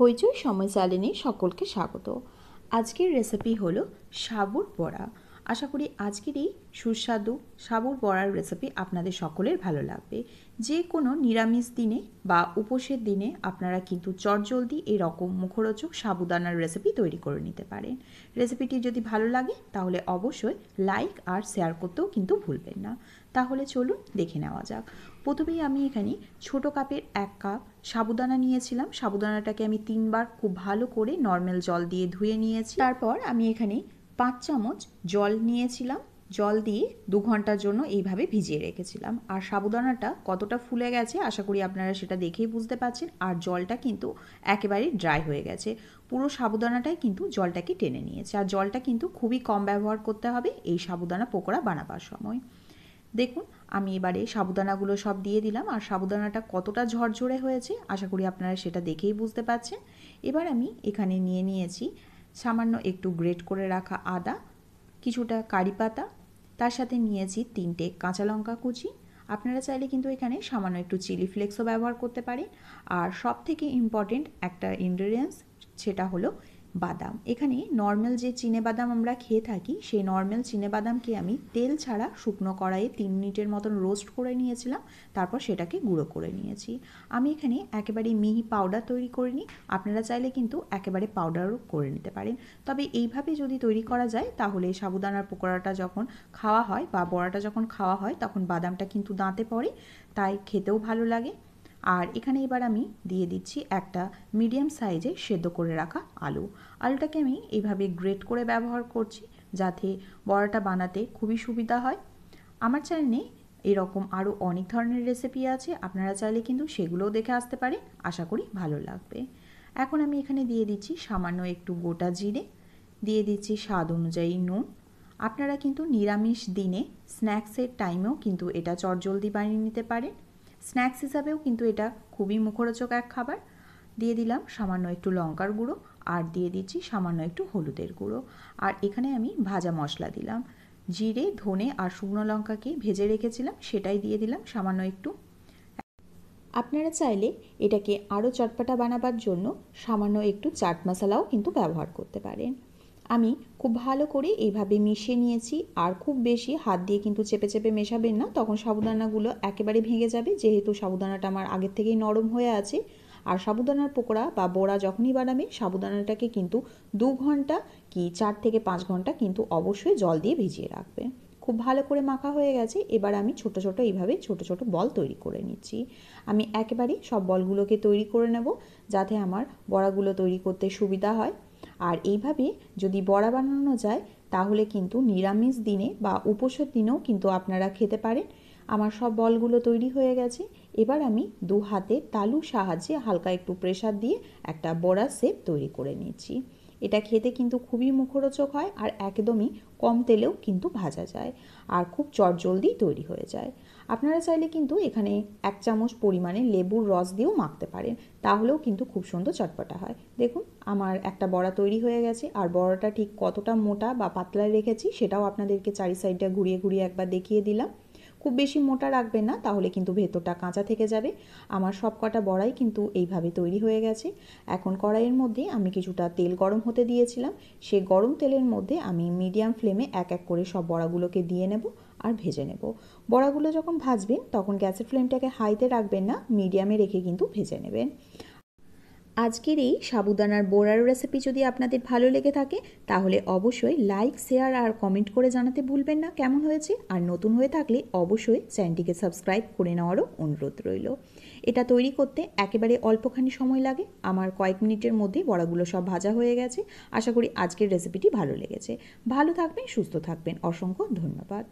হইচই সময় চ্যানেলে সকলকে স্বাগত আজকের রেসিপি হলো সাবুর বড়া আশা করি আজকের এই সুস্বাদু সাবুর বড়ার রেসিপি আপনাদের সকলের ভালো লাগবে যে কোনো নিরামিষ দিনে বা উপোসের দিনে আপনারা কিন্তু চটজলদি এরকম মুখরোচক সাবুদানার রেসিপি তৈরি করে নিতে পারেন রেসিপিটি যদি ভালো লাগে তাহলে অবশ্যই লাইক আর শেয়ার করতেও কিন্তু ভুলবেন না তাহলে চলুন দেখে নেওয়া যাক প্রথমেই আমি এখানে ছোট কাপের এক কাপ সাবুদানা নিয়েছিলাম সাবুদানাটাকে আমি তিনবার খুব ভালো করে নর্মাল জল দিয়ে ধুয়ে নিয়েছি তারপর আমি এখানে পাঁচ চামচ জল নিয়েছিলাম জল দিয়ে দু ঘন্টার জন্য এইভাবে ভিজিয়ে রেখেছিলাম আর সাবুদানাটা কতটা ফুলে গেছে আশা করি আপনারা সেটা দেখেই বুঝতে পারছেন আর জলটা কিন্তু একেবারে ড্রাই হয়ে গেছে পুরো সাবুদানাটাই কিন্তু জলটাকে টেনে নিয়েছে আর জলটা কিন্তু খুবই কম ব্যবহার করতে হবে এই সাবুদানা পোকোড়া বানাবার সময় দেখুন আমি এবারে সাবুদানাগুলো সব দিয়ে দিলাম আর সাবুদানাটা কতটা ঝরঝরে হয়েছে আশা করি আপনারা সেটা দেখেই বুঝতে পারছেন এবার আমি এখানে নিয়ে নিয়েছি সামান্য একটু গ্রেট করে রাখা আদা কিছুটা কারি পাতা তার সাথে নিয়েছি তিনটে কাঁচা লঙ্কা কুচি আপনারা চাইলে কিন্তু এখানে সামান্য একটু চিলি ফ্লেক্সও ব্যবহার করতে পারেন আর সব থেকে ইম্পর্টেন্ট একটা ইনগ্রিডিয়েন্টস সেটা হলো বাদাম এখানে নর্মাল যে চিনে বাদাম আমরা খেয়ে থাকি সেই নর্মাল চিনে বাদামকে আমি তেল ছাড়া শুকনো কড়াইয়ে তিন মিনিটের মতন রোস্ট করে নিয়েছিলাম তারপর সেটাকে গুঁড়ো করে নিয়েছি আমি এখানে একেবারে মিহি পাউডার তৈরি করিনি আপনারা চাইলে কিন্তু একেবারে পাউডারও করে নিতে পারেন তবে এইভাবে যদি তৈরি করা যায় তাহলে সাবুদানার পকোড়াটা যখন খাওয়া হয় বা বড়াটা যখন খাওয়া হয় তখন বাদামটা কিন্তু দাঁতে পড়ে তাই খেতেও ভালো লাগে আর এখানে এবার আমি দিয়ে দিচ্ছি একটা মিডিয়াম সাইজে সেদ্ধ করে রাখা আলু আলুটাকে আমি এইভাবে গ্রেট করে ব্যবহার করছি যাতে বড়াটা বানাতে খুবই সুবিধা হয় আমার চ্যানেলে এরকম আরও অনেক ধরনের রেসিপি আছে আপনারা চাইলে কিন্তু সেগুলোও দেখে আসতে পারেন আশা করি ভালো লাগবে এখন আমি এখানে দিয়ে দিচ্ছি সামান্য একটু গোটা জিরে দিয়ে দিচ্ছি স্বাদ অনুযায়ী নুন আপনারা কিন্তু নিরামিষ দিনে স্ন্যাক্সের টাইমেও কিন্তু এটা চটজলদি বানিয়ে নিতে পারেন স্ন্যাক্স হিসাবেও কিন্তু এটা খুবই মুখরোচক এক খাবার দিয়ে দিলাম সামান্য একটু লঙ্কার গুঁড়ো আর দিয়ে দিচ্ছি সামান্য একটু হলুদের গুঁড়ো আর এখানে আমি ভাজা মশলা দিলাম জিরে ধনে আর শুকনো লঙ্কাকে ভেজে রেখেছিলাম সেটাই দিয়ে দিলাম সামান্য একটু আপনারা চাইলে এটাকে আরও চটপাটা বানাবার জন্য সামান্য একটু চাট মশলাও কিন্তু ব্যবহার করতে পারেন আমি খুব ভালো করে এইভাবে মিশিয়ে নিয়েছি আর খুব বেশি হাত দিয়ে কিন্তু চেপে চেপে মেশাবেন না তখন সাবুদানাগুলো একেবারে ভেঙে যাবে যেহেতু সাবুদানাটা আমার আগের থেকেই নরম হয়ে আছে আর সাবুদানার পোকোড়া বা বড়া যখনই বানাবে সাবুদানাটাকে কিন্তু দু ঘন্টা কি চার থেকে পাঁচ ঘন্টা কিন্তু অবশ্যই জল দিয়ে ভিজিয়ে রাখবে খুব ভালো করে মাখা হয়ে গেছে এবার আমি ছোট ছোট এইভাবে ছোট ছোট বল তৈরি করে নিচ্ছি আমি একেবারেই সব বলগুলোকে তৈরি করে নেব যাতে আমার বড়াগুলো তৈরি করতে সুবিধা হয় আর এইভাবে যদি বড়া বানানো যায় তাহলে কিন্তু নিরামিষ দিনে বা উপোসের দিনেও কিন্তু আপনারা খেতে পারেন আমার সব বলগুলো তৈরি হয়ে গেছে এবার আমি দু হাতে তালু সাহায্যে হালকা একটু প্রেশার দিয়ে একটা বড়া সেপ তৈরি করে নিয়েছি এটা খেতে কিন্তু খুবই মুখরোচক হয় আর একদমই কম তেলেও কিন্তু ভাজা যায় আর খুব চটজলদি তৈরি হয়ে যায় আপনারা চাইলে কিন্তু এখানে এক চামচ পরিমাণে লেবুর রস দিয়েও মাখতে পারেন তাহলেও কিন্তু খুব সুন্দর চটপটা হয় দেখুন আমার একটা বড়া তৈরি হয়ে গেছে আর বড়াটা ঠিক কতটা মোটা বা পাতলা রেখেছি সেটাও আপনাদেরকে চারি সাইডটা ঘুরিয়ে ঘুরিয়ে একবার দেখিয়ে দিলাম খুব বেশি মোটা রাখবেন না তাহলে কিন্তু ভেতরটা কাঁচা থেকে যাবে আমার সব কটা বড়াই কিন্তু এইভাবে তৈরি হয়ে গেছে এখন কড়াইয়ের মধ্যে আমি কিছুটা তেল গরম হতে দিয়েছিলাম সে গরম তেলের মধ্যে আমি মিডিয়াম ফ্লেমে এক এক করে সব বড়াগুলোকে দিয়ে নেব আর ভেজে নেব বড়াগুলো যখন ভাজবেন তখন গ্যাসের ফ্লেমটাকে হাইতে রাখবেন না মিডিয়ামে রেখে কিন্তু ভেজে নেবেন আজকের এই সাবুদানার বোড়ার রেসিপি যদি আপনাদের ভালো লেগে থাকে তাহলে অবশ্যই লাইক শেয়ার আর কমেন্ট করে জানাতে ভুলবেন না কেমন হয়েছে আর নতুন হয়ে থাকলে অবশ্যই চ্যানেলটিকে সাবস্ক্রাইব করে নেওয়ারও অনুরোধ রইল এটা তৈরি করতে একেবারে অল্পখানি সময় লাগে আমার কয়েক মিনিটের মধ্যেই বড়াগুলো সব ভাজা হয়ে গেছে আশা করি আজকের রেসিপিটি ভালো লেগেছে ভালো থাকবেন সুস্থ থাকবেন অসংখ্য ধন্যবাদ